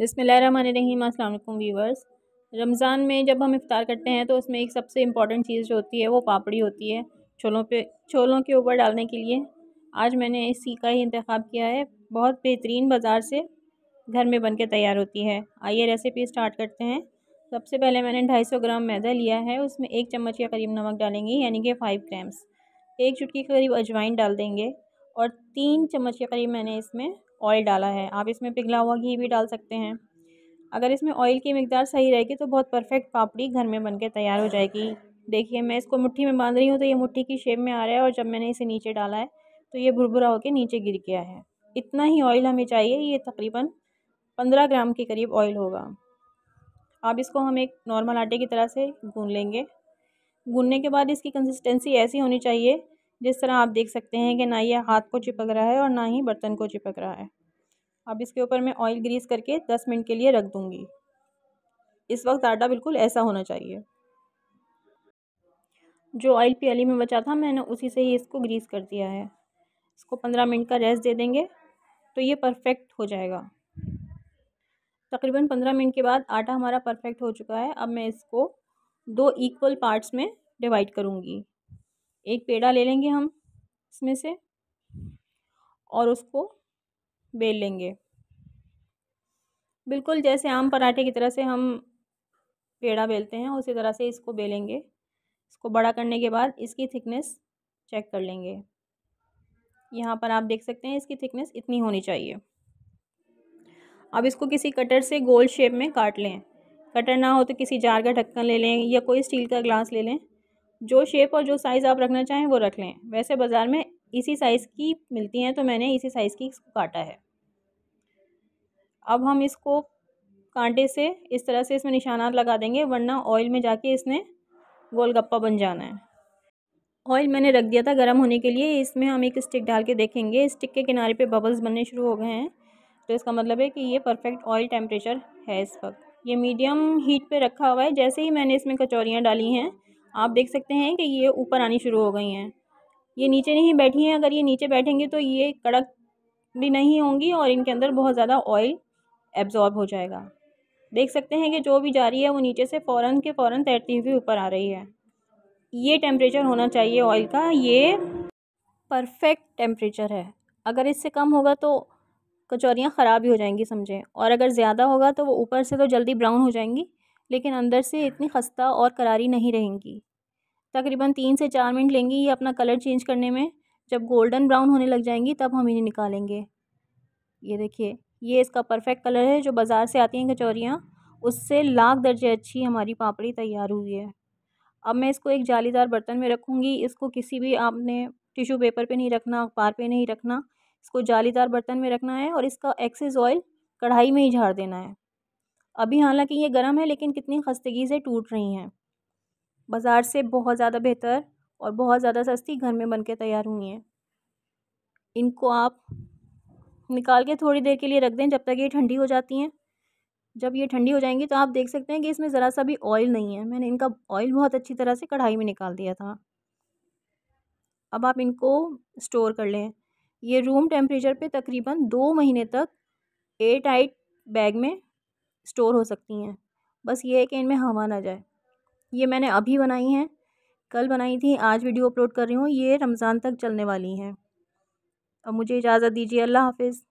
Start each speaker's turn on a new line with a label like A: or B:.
A: बसमीम अल्लाम व्यूवर्स रमज़ान में जब हम इफ़ार करते हैं तो उसमें एक सबसे इम्पॉर्टेंट चीज़ जो होती है वो पापड़ी होती है छोलों पे छोलों के ऊपर डालने के लिए आज मैंने इसी का ही इंतखब किया है बहुत बेहतरीन बाज़ार से घर में बन के तैयार होती है आइए रेसिपी स्टार्ट करते हैं सबसे पहले मैंने ढाई सौ ग्राम मैदा लिया है उसमें एक चम्मच के करीब नमक डालेंगे यानी कि फ़ाइव ग्राम्स एक चुटकी के करीब अजवाइन डाल देंगे और तीन चम्मच के करीब मैंने इसमें ऑयल डाला है आप इसमें पिघला हुआ घी भी डाल सकते हैं अगर इसमें ऑयल की मकदार सही रहेगी तो बहुत परफेक्ट पापड़ी घर में बन तैयार हो जाएगी देखिए मैं इसको मुट्ठी में बांध रही हूँ तो ये मुट्ठी की शेप में आ रहा है और जब मैंने इसे नीचे डाला है तो ये भुरभुरा होकर नीचे गिर गया है इतना ही ऑयल हमें चाहिए ये तकरीबन पंद्रह ग्राम के करीब ऑयल होगा अब इसको हम एक नॉर्मल आटे की तरह से गून लेंगे गूनने के बाद इसकी कंसिस्टेंसी ऐसी होनी चाहिए जिस तरह आप देख सकते हैं कि ना ये हाथ को चिपक रहा है और ना ही बर्तन को चिपक रहा है अब इसके ऊपर मैं ऑयल ग्रीस करके दस मिनट के लिए रख दूँगी इस वक्त आटा बिल्कुल ऐसा होना चाहिए जो ऑयल प्याली में बचा था मैंने उसी से ही इसको ग्रीस कर दिया है इसको पंद्रह मिनट का रेस्ट दे देंगे तो ये परफेक्ट हो जाएगा तकरीबन पंद्रह मिनट के बाद आटा हमारा परफेक्ट हो चुका है अब मैं इसको दो इक्वल पार्ट्स में डिवाइड करूँगी एक पेड़ा ले लेंगे हम इसमें से और उसको बेल लेंगे बिल्कुल जैसे आम पराठे की तरह से हम पेड़ा बेलते हैं उसी तरह से इसको बेलेंगे इसको बड़ा करने के बाद इसकी थिकनेस चेक कर लेंगे यहाँ पर आप देख सकते हैं इसकी थिकनेस इतनी होनी चाहिए अब इसको किसी कटर से गोल शेप में काट लें कटर ना हो तो किसी जार का ढक्कन ले लें या कोई स्टील का ग्लास ले लें जो शेप और जो साइज़ आप रखना चाहें वो रख लें वैसे बाज़ार में इसी साइज़ की मिलती हैं तो मैंने इसी साइज़ की काटा है अब हम इसको कांटे से इस तरह से इसमें निशानात लगा देंगे वरना ऑयल में जाके इसने गोलगप्पा बन जाना है ऑयल मैंने रख दिया था गर्म होने के लिए इसमें हम एक स्टिक डाल के देखेंगे स्टिक के किनारे पे बबल्स बनने शुरू हो गए हैं तो इसका मतलब है कि ये परफेक्ट ऑयल टेम्परेचर है इस वक्त ये मीडियम हीट पे रखा हुआ है जैसे ही मैंने इसमें कचौरियाँ डाली हैं आप देख सकते हैं कि ये ऊपर आनी शुरू हो गई हैं ये नीचे नहीं बैठी हैं अगर ये नीचे बैठेंगे तो ये कड़क भी नहीं होंगी और इनके अंदर बहुत ज़्यादा ऑयल एब्ज़ॉर्ब हो जाएगा देख सकते हैं कि जो भी जा रही है वो नीचे से फ़ौर के फ़ौर तैरती हुई ऊपर आ रही है ये टेम्परेचर होना चाहिए ऑयल का ये परफेक्ट टेम्परेचर है अगर इससे कम होगा तो कचौरियाँ ख़राब ही हो जाएंगी समझें और अगर ज़्यादा होगा तो वो ऊपर से तो जल्दी ब्राउन हो जाएंगी लेकिन अंदर से इतनी खस्ता और करारी नहीं रहेंगी तकरीबन तीन से चार मिनट लेंगी ये अपना कलर चेंज करने में जब गोल्डन ब्राउन होने लग जाएंगी तब हम इन्हें निकालेंगे ये देखिए ये इसका परफेक्ट कलर है जो बाज़ार से आती हैं कचौरियाँ उससे लाख दर्जे अच्छी हमारी पापड़ी तैयार हुई है अब मैं इसको एक जालीदार बर्तन में रखूँगी इसको किसी भी आपने टिशू पेपर पे नहीं रखना अखबार पे नहीं रखना इसको जालीदार बर्तन में रखना है और इसका एक्सेस ऑयल कढ़ाई में ही झाड़ देना है अभी हालांकि ये गर्म है लेकिन कितनी खस्तगी से टूट रही हैं बाज़ार से बहुत ज़्यादा बेहतर और बहुत ज़्यादा सस्ती घर में बन के तैयार हुई हैं इनको आप निकाल के थोड़ी देर के लिए रख दें जब तक ये ठंडी हो जाती हैं जब ये ठंडी हो जाएंगी तो आप देख सकते हैं कि इसमें ज़रा सा भी ऑयल नहीं है मैंने इनका ऑयल बहुत अच्छी तरह से कढ़ाई में निकाल दिया था अब आप इनको स्टोर कर लें ये रूम टेम्परेचर पे तकरीबन दो महीने तक एयर टाइट बैग में स्टोर हो सकती हैं बस ये है कि इनमें हवा ना जाए ये मैंने अभी बनाई हैं कल बनाई थी आज वीडियो अपलोड कर रही हूँ ये रमज़ान तक चलने वाली हैं अब मुझे इजाज़त दीजिए अल्लाह हाफिज़